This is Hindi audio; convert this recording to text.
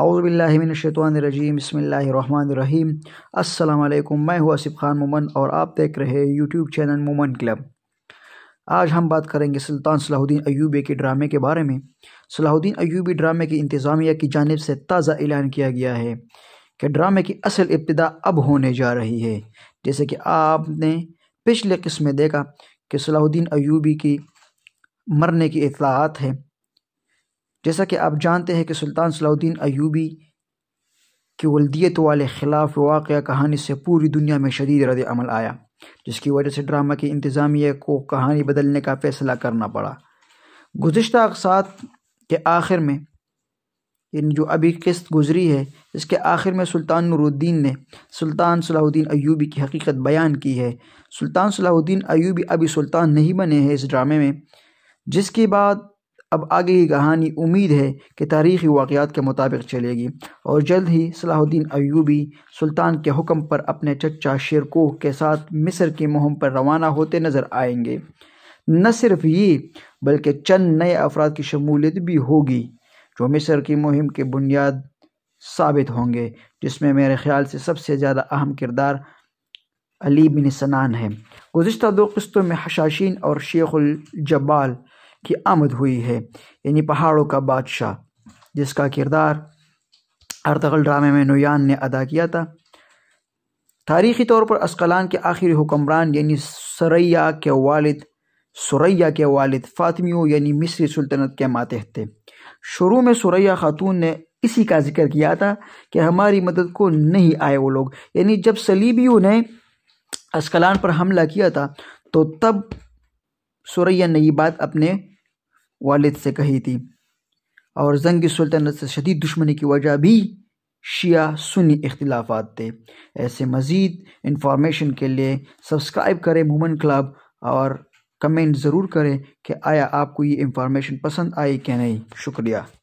अवज़बिल्लिमिनशैतवानरजीम बसमीम अल्लाम मैं हूँ आसिफ खान मोमन और आप देख रहे हैं यूट्यूब चैनल मोमन क्लब आज हम बात करेंगे सुल्तान सलाहुद्दीन अयूबी के ड्रामे के बारे में सलाहुद्दीन अयूबी ड्रामे की इंतज़ामिया की जानब से ताज़ा ऐलान किया गया है कि ड्रामे की असल इब्तदा अब होने जा रही है जैसे कि आपने पिछले किस्म में देखा कि सलाहुद्दीन अयूबी की मरने की इतलात है जैसा कि आप जानते हैं कि सुल्तान सलाउद्दीन अयूबी की वलदियत वाले ख़िलाफ़ वाक़ कहानी से पूरी दुनिया में शदीद रद्द अमल आया जिसकी वजह से ड्रामा की इंतज़ामिया को कहानी बदलने का फ़ैसला करना पड़ा गुज्त अकसात के आखिर में यानी जो अभी किस्त गुजरी है इसके आखिर में सुल्तान नूरुद्दीन ने सुल्तान सलाहुद्दीन अयूबी की हकीकत बयान की है सुल्तान सलाहुद्दीन अयूबी अभी सुल्तान नहीं बने हैं इस ड्रामे में जिसके बाद अब आगे की कहानी उम्मीद है कि तारीख़ी वाक़ात के मुताबिक चलेगी और जल्द ही सलाहुद्दीन अयूबी सुल्तान के हुक्म पर अपने चचा शेरकोह के साथ मिस्र की मुहिम पर रवाना होते नज़र आएंगे न सिर्फ ये बल्कि चंद नए अफराद की शमूलियत भी होगी जो मिस्र की मुहिम के बुनियाद साबित होंगे जिसमें मेरे ख्याल से सबसे ज़्यादा अहम किरदार अली बिन सनान है गुज्त दो किस्तों में हशाशीन और शेख जबाल की आमद हुई है यानी पहाड़ों का बादशाह जिसका किरदार अर्तगल ड्रामे में नुयान ने अदा किया था तारीख़ी तौर पर अस्कलान के आखिरी हुक्मरान यानी सरैया के वालिद सुरैया के वालिद फातमियों यानी मिस्री सुल्तनत के मातह थे शुरू में सुरैया खातून ने इसी का जिक्र किया था कि हमारी मदद को नहीं आए वो लोग यानी जब सलीबियों ने अस्कलान पर हमला किया था तो तब सुरैया ने ये बात अपने वालिद से कही थी और जंग सुल्तनत से शदीद दुश्मनी की वजह भी शिया सुनी इख्तलाफ थे ऐसे मज़ीद इंफॉर्मेशन के लिए सब्सक्राइब करें मूमन क्लब और कमेंट ज़रूर करें कि आया आपको ये इंफॉर्मेशन पसंद आई कि नहीं शुक्रिया